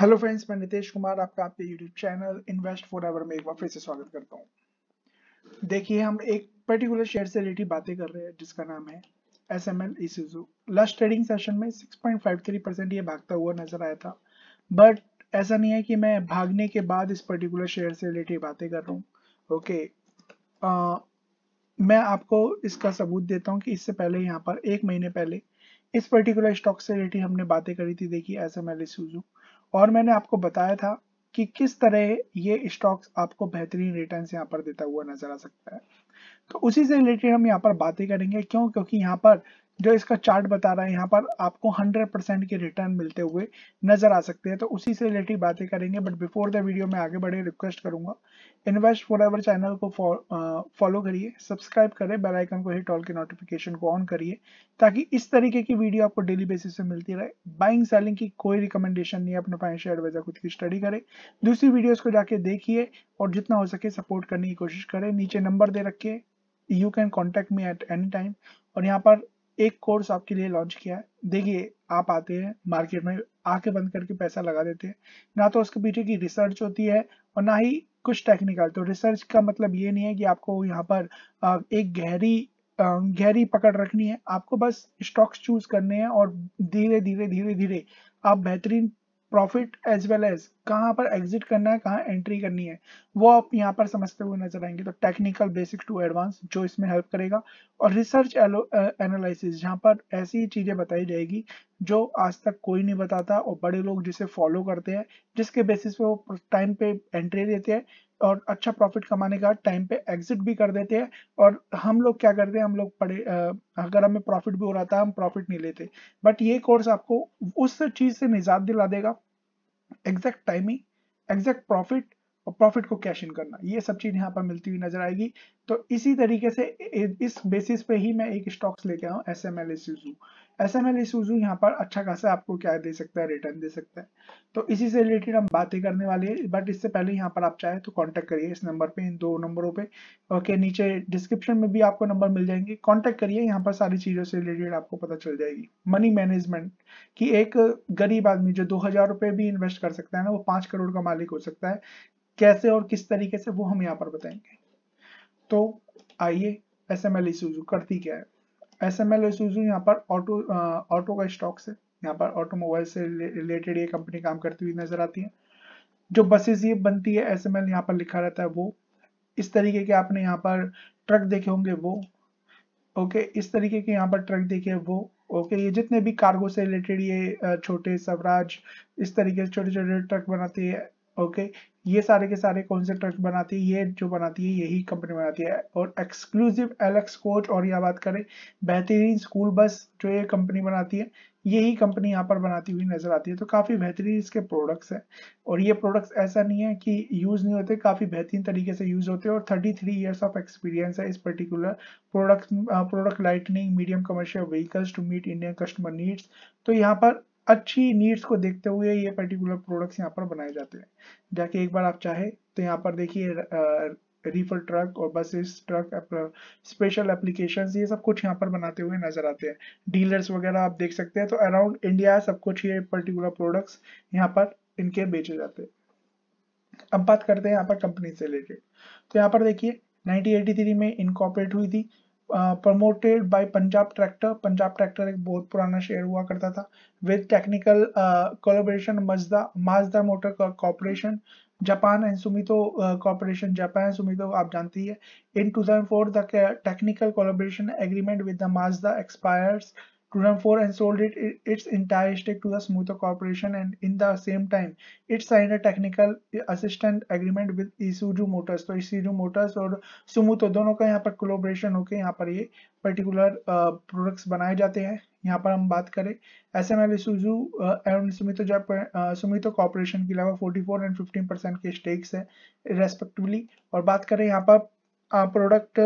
Hello friends मैं नितेश कुमार आपका आपके YouTube channel Invest for Forever में एक बार फिर से स्वागत करता हूँ देखिए हम एक पर्टिकुलर शेयर से रिलेटेड बातें कर रहे हैं जिसका नाम है S M L last trading session में 6.53 परसेंट ये भागता हुआ नजर आया था बट ऐसा नहीं है कि मैं भागने के बाद इस पर्टिकुलर शेयर से रिलेटेड बातें कर रहा हूँ ओके okay. मैं आपको इसका सबूत देता हूँ कि इससे पहले यहाँ पर एक महीने पहले इस पर्टिकुलर स्टॉक से रिलेटेड हमने बातें करी थी देखिए एस एम एल और मैंने आपको बताया था कि किस तरह ये स्टॉक्स आपको बेहतरीन रिटर्न यहाँ पर देता हुआ नजर आ सकता है तो उसी से रिलेटेड हम यहाँ पर बातें करेंगे क्यों क्योंकि यहाँ पर जो इसका चार्ट बता रहा है यहाँ पर आपको 100 परसेंट के रिटर्न मिलते हुए नजर आ सकते हैं तो उसी से रिलेटेड बातें करेंगे बट बिफोर द वीडियो में आगे बढ़े रिक्वेस्ट करूंगा इन्वेस्ट फॉर एवर चैनल को फॉलो करिए सब्सक्राइब करें बेल आइकन को हिट ऑल के नोटिफिकेशन को ऑन करिए ताकि इस तरीके की वीडियो आपको डेली बेसिस पे मिलती रहे बाइंग सेलिंग की कोई रिकमेंडेशन नहीं अपने फाइनेंशियल एडवाइजर खुद की स्टडी करें दूसरी वीडियो को जाके देखिए और जितना हो सके सपोर्ट करने की कोशिश करें नीचे नंबर दे रखिए you can contact me at any time और यहाँ पर एक कोर्स आपके लिए लॉन्च किया है देखिए आप आते हैं मार्केट में आके बंद करके पैसा लगा देते हैं ना तो उसके पीछे की रिसर्च होती है और ना ही कुछ टेक्निकल तो रिसर्च का मतलब ये नहीं है कि आपको यहाँ पर एक गहरी गहरी पकड़ रखनी है आपको बस स्टॉक्स चूज करने हैं और धीरे धीरे धीरे धीरे आप बेहतरीन प्रॉफिट एज वेल एज कहाँ पर एग्जिट करना है कहाँ एंट्री करनी है वो आप यहाँ पर समझते हुए नजर आएंगे तो टेक्निकल बेसिक टू एडवांस जो इसमें हेल्प करेगा और रिसर्च एनालिसिस जहाँ पर ऐसी चीजें बताई जाएगी जो आज तक कोई नहीं बताता और बड़े लोग जिसे फॉलो करते हैं जिसके बेसिस पे वो टाइम पे एंट्री देते हैं और अच्छा प्रॉफिट कमाने का टाइम पे एग्जिट भी कर देते हैं और हम लोग क्या करते हैं हम लोग पढ़े अगर हमें प्रॉफिट भी हो रहा था हम प्रॉफिट नहीं लेते बट ये कोर्स आपको उस चीज से निजात दिला देगा एग्जैक्ट टाइमिंग एग्जैक्ट प्रॉफिट और प्रॉफिट को कैश इन करना ये सब चीज यहाँ पर मिलती हुई नजर आएगी तो इसी तरीके से इस बेसिस पे ही मैं एक स्टॉक्स लेके आऊँ S M L S S M L Isuzu यहाँ पर अच्छा खासा आपको क्या दे सकता है रिटर्न दे सकता है तो इसी से रिलेटेड हम बातें करने वाले हैं बट इससे पहले यहाँ पर आप चाहे तो कांटेक्ट करिए इस नंबर पे इन दो नंबरों पे ओके नीचे डिस्क्रिप्शन में भी आपको नंबर मिल जाएंगे कांटेक्ट करिए यहाँ पर सारी चीज़ों से रिलेटेड आपको पता चल जाएगी मनी मैनेजमेंट कि एक गरीब आदमी जो दो हज़ार रुपये भी इन्वेस्ट कर सकता है ना वो पाँच करोड़ का मालिक हो सकता है कैसे और किस तरीके से वो हम यहाँ पर बताएंगे तो आइए एस एम एल करती क्या है एस एम एल यहाँ पर ऑटो ऑटो का स्टॉक्स है यहाँ पर ऑटोमोबाइल से रिलेटेड ये कंपनी काम करती हुई नजर आती है जो बसेस ये बनती है एस एम एल यहाँ पर लिखा रहता है वो इस तरीके के आपने यहाँ पर ट्रक देखे होंगे वो ओके इस तरीके के यहाँ पर ट्रक देखे वो ओके ये जितने भी कार्गो से रिलेटेड ये छोटे स्वराज इस तरीके से छोटे छोटे ट्रक बनाती है ओके ये सारे के सारे कौन से ट्रक बनाती है ये जो बनाती है यही कंपनी बनाती है और एक्सक्लूसिव एलेक्स कोच और यह बात करें बेहतरीन स्कूल बस जो ये कंपनी बनाती है यही कंपनी यहाँ पर बनाती हुई नजर आती है तो काफ़ी बेहतरीन इसके प्रोडक्ट्स हैं और ये प्रोडक्ट्स ऐसा नहीं है कि यूज़ नहीं होते काफ़ी बेहतरीन तरीके से यूज़ होते हैं और 33 थ्री ईयर्स ऑफ एक्सपीरियंस है इस particular product product lightning medium commercial vehicles to meet Indian customer needs तो यहाँ पर अच्छी नीड्स को देखते हुए ये पर्टिकुलर प्रोडक्ट्स यहाँ पर बनाए जाते हैं जाके एक बार आप चाहे तो यहाँ पर देखिए रीफर ट्रक और बसेस ट्रक स्पेशल एप्लीकेशंस ये सब कुछ यहाँ पर बनाते हुए नजर आते हैं डीलर्स वगैरह आप देख सकते हैं तो अराउंड इंडिया सब कुछ ये पर्टिकुलर प्रोडक्ट्स यहाँ पर इनके बेचे जाते हैं अब बात करते हैं यहाँ पर कंपनी से रिलेटेड तो यहाँ पर देखिए 1983 में इनकॉपरेट हुई थी promoted by Punjab tractor Punjab tractor एक बहुत पुराना शेयर हुआ करता था with technical collaboration Mazda Mazda motor corporation Japan and Sumitomo corporation Japan Sumitomo आप जानती है in 2004 thousand four the technical collaboration agreement with the Mazda expires 4 and sold it, it, its entire stake to the Smoother Corporation and in the same time it signed a technical assistant agreement with Isuzu Motors So Isuzu Motors and Sumito both of them are collaboration here. Here पर ये particular products बनाए जाते हैं यहाँ पर हम बात करें S M L Isuzu and Sumitomo जॉब सुमितो कॉरपोरेशन के अलावा 44 एंड 15 परसेंट के स्टेक्स हैं रेस्पेक्टिवली और बात करें यहाँ पर प्रोडक्ट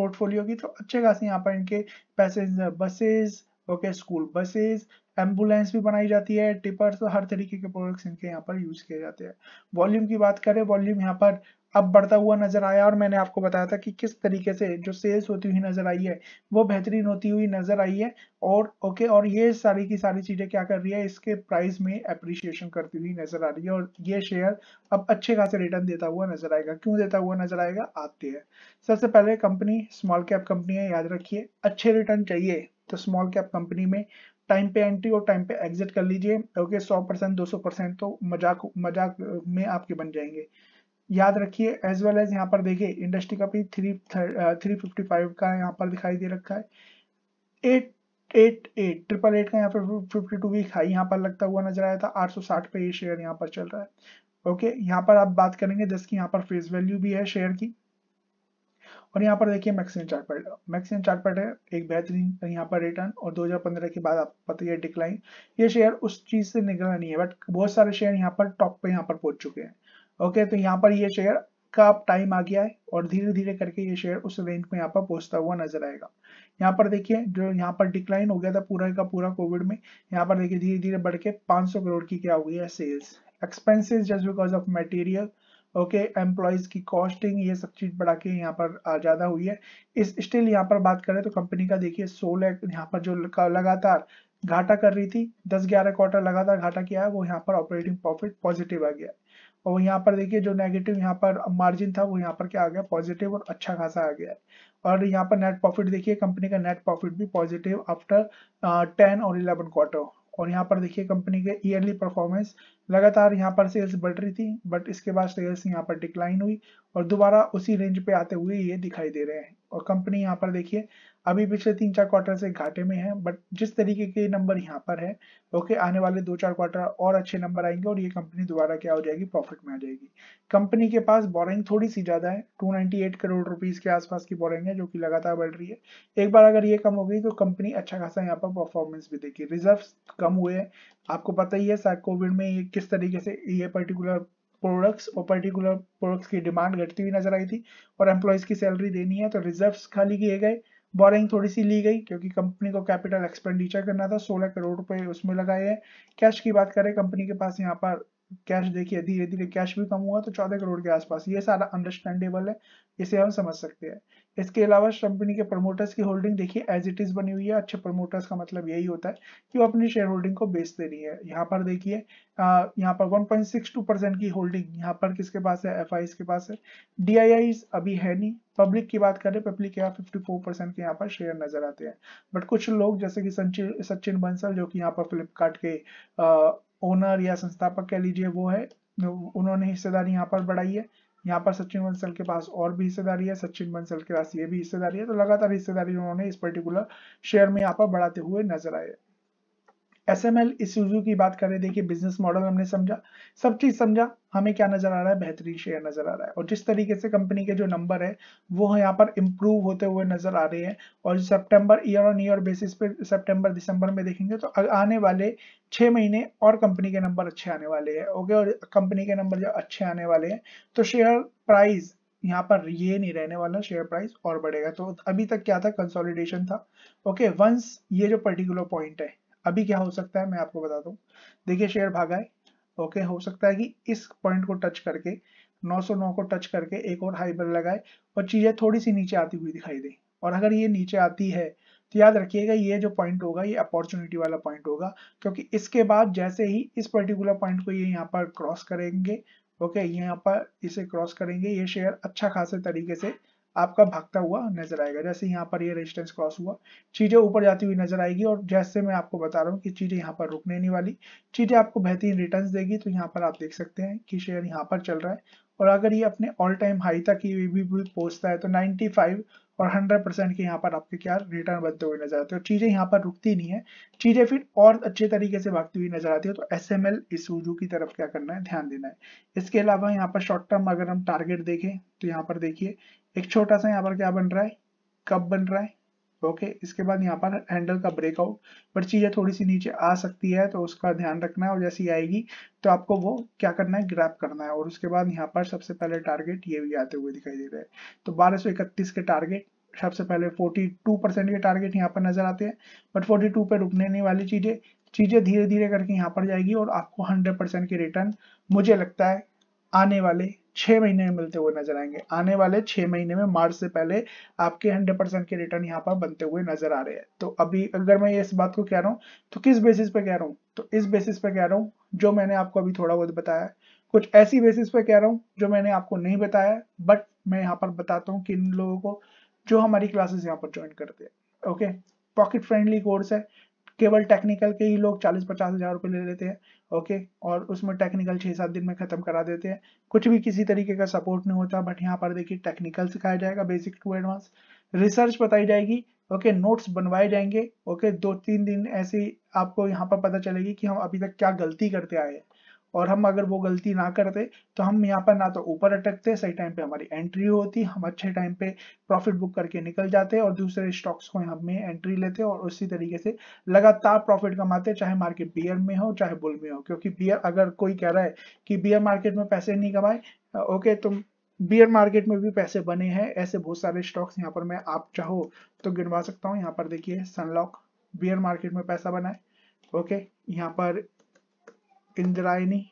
पोर्टफोलियो की तो अच्छे खासे यहाँ पर इनके पैसेज buses okay school buses ambulance भी बनाई जाती है टिपर तो हर तरीके के प्रोडक्ट्स इनके यहाँ पर यूज किए जाते हैं वॉल्यूम की बात करें वॉल्यूम यहाँ पर अब बढ़ता हुआ नजर आया और मैंने आपको बताया था कि किस तरीके से जो सेल्स होती हुई नजर आई है वो बेहतरीन होती हुई नजर आई है और ओके और ये सारी की सारी चीजें क्या कर रही है इसके प्राइस में अप्रिशिएशन करती हुई नजर आ रही है और ये शेयर अब अच्छे खासे रिटर्न देता हुआ नजर आएगा क्यों देता हुआ नजर आएगा आते हैं सबसे पहले कंपनी स्मॉल कैप कंपनी है याद रखिए अच्छे रिटर्न चाहिए तो स्मॉल कैप कंपनी में टाइम पे एंट्री और टाइम पे एग्जिट कर लीजिए ओके सौ परसेंट दो सौ परसेंट तो मजाक मजाक में आपके बन जाएंगे याद रखिए एज वेल एज यहाँ पर देखिए इंडस्ट्री का भी थ्री थ्री फिफ्टी फाइव का यहाँ पर दिखाई दे रखा है eight eight eight triple eight का यहाँ पर फिफ्टी टू वीक हाई यहाँ पर लगता हुआ नजर आया था आठ सौ साठ पे ये शेयर यहाँ पर चल रहा है ओके यहाँ पर आप बात करेंगे जिसकी यहाँ पर फेस वैल्यू भी है शेयर की और यहाँ पर देखिए maximum chart pattern maximum chart pattern एक बेहतरीन यहाँ पर रिटर्न और 2015 के बाद आपको पता है डिक्लाइन ये शेयर उस चीज से निकला नहीं है बट बहुत सारे शेयर यहाँ पर टॉप पे यहाँ पर पहुंच चुके हैं ओके तो यहाँ पर ये शेयर का अब टाइम आ गया है और धीरे धीरे करके ये शेयर उस रेंज में यहाँ पर पहुंचता हुआ नजर आएगा यहाँ पर देखिए जो यहाँ पर डिक्लाइन हो गया था पूरा का पूरा कोविड में यहाँ पर देखिए धीरे धीरे बढ़ के पांच करोड़ की क्या हो गई है sales expenses just because of material okay okay, employees की कॉस्टिंग ये सब चीज बढ़ा के यहाँ पर ज्यादा हुई है इस स्टिल यहाँ पर बात करें तो कंपनी का देखिए सोल यहाँ पर जो लगातार घाटा कर रही थी दस ग्यारह क्वार्टर लगातार घाटा किया है वो यहाँ पर ऑपरेटिंग प्रॉफिट पॉजिटिव आ गया और यहाँ पर देखिए जो नेगेटिव यहाँ पर मार्जिन था वो यहाँ पर क्या आ गया पॉजिटिव और अच्छा खासा आ गया है और यहाँ पर नेट प्रॉफिट देखिए कंपनी का नेट प्रॉफिट भी पॉजिटिव आफ्टर टेन और इलेवन क्वार्टर और यहाँ पर देखिए कंपनी के ईयरली परफॉर्मेंस लगातार यहाँ पर सेल्स बढ़ रही थी बट इसके बाद सेल्स यहाँ पर डिक्लाइन हुई और दोबारा उसी रेंज पे आते हुए ये दिखाई दे रहे हैं और कंपनी यहाँ पर देखिए अभी पिछले तीन चार क्वार्टर से घाटे में है बट जिस तरीके के नंबर यहाँ पर है ओके आने वाले दो चार क्वार्टर और अच्छे नंबर आएंगे और ये कंपनी दोबारा क्या हो जाएगी प्रॉफिट में आ जाएगी कंपनी के पास बोरिंग थोड़ी सी ज़्यादा है 298 करोड़ रुपीज़ के आसपास की बोरिंग है जो कि लगातार बढ़ रही है एक बार अगर ये कम हो गई तो कंपनी अच्छा खासा यहाँ पर परफॉर्मेंस भी देगी रिजर्व कम हुए हैं आपको पता ही है कोविड में ये किस तरीके से ये पर्टिकुलर प्रोडक्ट्स और पर्टिकुलर प्रोडक्ट्स की डिमांड घटती हुई नजर आई थी और एम्प्लॉयज की सैलरी देनी है तो रिजर्व खाली किए गए बोरिंग थोड़ी सी ली गई क्योंकि कंपनी को कैपिटल एक्सपेंडिचर करना था 16 करोड़ रुपए उसमें लगाए हैं कैश की बात करें कंपनी के पास यहाँ पर कैश देखिए धीरे धीरे कैश भी कम हुआ तो चौदह करोड़ के आसपास ये सारा अंडरस्टैंडेबल है इसे हम समझ सकते हैं इसके अलावा कंपनी के प्रमोटर्स की होल्डिंग देखिए एज इट इज बनी हुई है अच्छे प्रमोटर्स का मतलब यही होता है कि वो अपनी शेयर होल्डिंग को बेच दे रही है यहाँ पर देखिए यहाँ पर 1.62 परसेंट की होल्डिंग यहाँ पर किसके पास है एफ के पास है डी अभी है नहीं पब्लिक की बात करें पब्लिक के यहाँ फिफ्टी फोर परसेंट के यहाँ पर शेयर नजर आते हैं बट कुछ लोग जैसे कि सचिन बंसल जो कि यहाँ पर फ्लिपकार्ट के ओनर या संस्थापक कह लीजिए वो है उन्होंने हिस्सेदारी यहाँ पर बढ़ाई है यहाँ पर सचिन बंसल के पास और भी हिस्सेदारी है सचिन बंसल के पास ये भी हिस्सेदारी है तो लगातार हिस्सेदारी उन्होंने इस पर्टिकुलर शेयर में यहाँ पर बढ़ाते हुए नजर आए एस एम एल इस की बात करें देखिए बिजनेस मॉडल हमने समझा सब चीज समझा हमें क्या नजर आ रहा है बेहतरीन शेयर नजर आ रहा है और जिस तरीके से कंपनी के जो नंबर है वो यहाँ पर इम्प्रूव होते हुए नजर आ रहे हैं और सितंबर ईयर ऑन ईयर बेसिस पे सितंबर दिसंबर में देखेंगे तो आने वाले छह महीने और कंपनी के नंबर अच्छे आने वाले है ओके और कंपनी के नंबर जब अच्छे आने वाले हैं तो शेयर प्राइस यहाँ पर ये नहीं रहने वाला शेयर प्राइस और बढ़ेगा तो अभी तक क्या था कंसोलिडेशन था ओके वंस ये जो पर्टिकुलर पॉइंट है अभी क्या हो सकता है मैं आपको बता दू देखिए शेयर भागा है ओके हो सकता है कि इस पॉइंट को टच करके 909 को टच करके एक और हाई पर लगाए और चीजें थोड़ी सी नीचे आती हुई दिखाई दे और अगर ये नीचे आती है तो याद रखिएगा ये जो पॉइंट होगा ये अपॉर्चुनिटी वाला पॉइंट होगा क्योंकि इसके बाद जैसे ही इस पर्टिकुलर पॉइंट को ये यहाँ पर क्रॉस करेंगे ओके यहाँ पर इसे क्रॉस करेंगे ये शेयर अच्छा खासे तरीके से आपका भागता हुआ नजर आएगा जैसे यहाँ पर ये रेजिस्टेंस क्रॉस हुआ चीजें ऊपर जाती हुई नजर आएगी और जैसे मैं आपको बता रहा हूँ कि चीजें यहाँ पर रुकने नहीं वाली चीजें आपको बेहतरीन रिटर्न देगी तो यहाँ पर आप देख सकते हैं कि शेयर यहाँ पर चल रहा है और अगर ये अपने ऑल टाइम हाई तक ये भी, पहुंचता है तो 95 और 100 परसेंट के यहाँ पर आपके क्या रिटर्न बनते हुए नजर आते हैं चीजें यहाँ पर रुकती नहीं है चीजें फिर और अच्छे तरीके से भागती हुई नजर आती है तो एस एम एल इसूजू की तरफ क्या करना है ध्यान देना है इसके अलावा यहाँ पर शॉर्ट टर्म अगर हम टारगेट देखें तो यहाँ पर देखिए एक छोटा सा यहाँ पर क्या बन रहा है कप बन रहा है ओके okay, इसके बाद यहाँ पर हैंडल का ब्रेकआउट पर चीज़ें थोड़ी सी नीचे आ सकती है तो उसका ध्यान रखना है और जैसे ही आएगी तो आपको वो क्या करना है ग्रैप करना है और उसके बाद यहाँ पर सबसे पहले टारगेट ये भी आते हुए दिखाई दे रहे हैं तो बारह के टारगेट सबसे पहले 42 परसेंट के टारगेट यहाँ पर नजर आते हैं बट 42 पे रुकने नहीं वाली चीज़ें चीज़ें धीरे धीरे करके यहाँ पर जाएगी और आपको हंड्रेड परसेंट की रिटर्न मुझे लगता है आने वाले छह महीने में मिलते हुए नजर आएंगे आने वाले छह महीने में मार्च से पहले आपके हंड्रेड परसेंट के रिटर्न यहाँ पर बनते हुए नजर आ रहे हैं तो अभी अगर मैं इस बात को कह रहा हूँ तो किस बेसिस पे कह रहा हूँ तो इस बेसिस पे कह रहा हूँ जो मैंने आपको अभी थोड़ा बहुत बताया कुछ ऐसी बेसिस पे कह रहा हूँ जो मैंने आपको नहीं बताया बट मैं यहाँ पर बताता हूँ किन लोगों को जो हमारी क्लासेस यहाँ पर ज्वाइन करते हैं ओके पॉकेट फ्रेंडली कोर्स है केवल टेक्निकल के ही लोग चालीस पचास हजार रुपए ले लेते हैं ओके और उसमें टेक्निकल छह सात दिन में ख़त्म करा देते हैं कुछ भी किसी तरीके का सपोर्ट नहीं होता बट यहाँ पर देखिए टेक्निकल सिखाया जाएगा बेसिक टू एडवांस रिसर्च बताई जाएगी ओके नोट्स बनवाए जाएंगे ओके दो तीन दिन ऐसे आपको यहाँ पर पता चलेगी कि हम अभी तक क्या गलती करते आए हैं और हम अगर वो गलती ना करते तो हम यहाँ पर ना तो ऊपर अटकते सही टाइम पे हमारी एंट्री होती हम अच्छे टाइम पे प्रॉफिट बुक करके निकल जाते और दूसरे स्टॉक्स को हमें एंट्री लेते और उसी तरीके से लगातार प्रॉफिट कमाते चाहे मार्केट बियर में हो चाहे बुल में हो क्योंकि बियर अगर कोई कह रहा है कि बियर मार्केट में पैसे नहीं कमाए ओके तुम बियर मार्केट में भी पैसे बने हैं ऐसे बहुत सारे स्टॉक्स यहाँ पर मैं आप चाहो तो गिनवा सकता हूँ यहाँ पर देखिए सनलॉक बियर मार्केट में पैसा बनाए है ओके यहाँ पर इंद्रायणी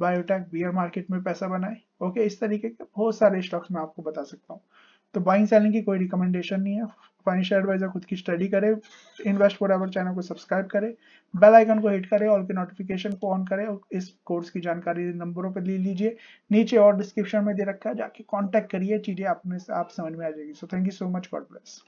बायोटेक बियर मार्केट में पैसा बनाए ओके इस तरीके के बहुत सारे स्टॉक्स मैं आपको बता सकता हूँ तो बाइंग सेलिंग की कोई रिकमेंडेशन नहीं है फाइनेंशियल एडवाइजर खुद की स्टडी करे इन्वेस्ट फॉर एवर चैनल को सब्सक्राइब करे बेल आइकन को हिट करे और के नोटिफिकेशन को ऑन करे और इस कोर्स की जानकारी नंबरों पर ले लीजिए नीचे और डिस्क्रिप्शन में दे रखा है जाके कॉन्टैक्ट करिए चीज़ें आपने आप समझ में आ जाएगी so thank you so much God bless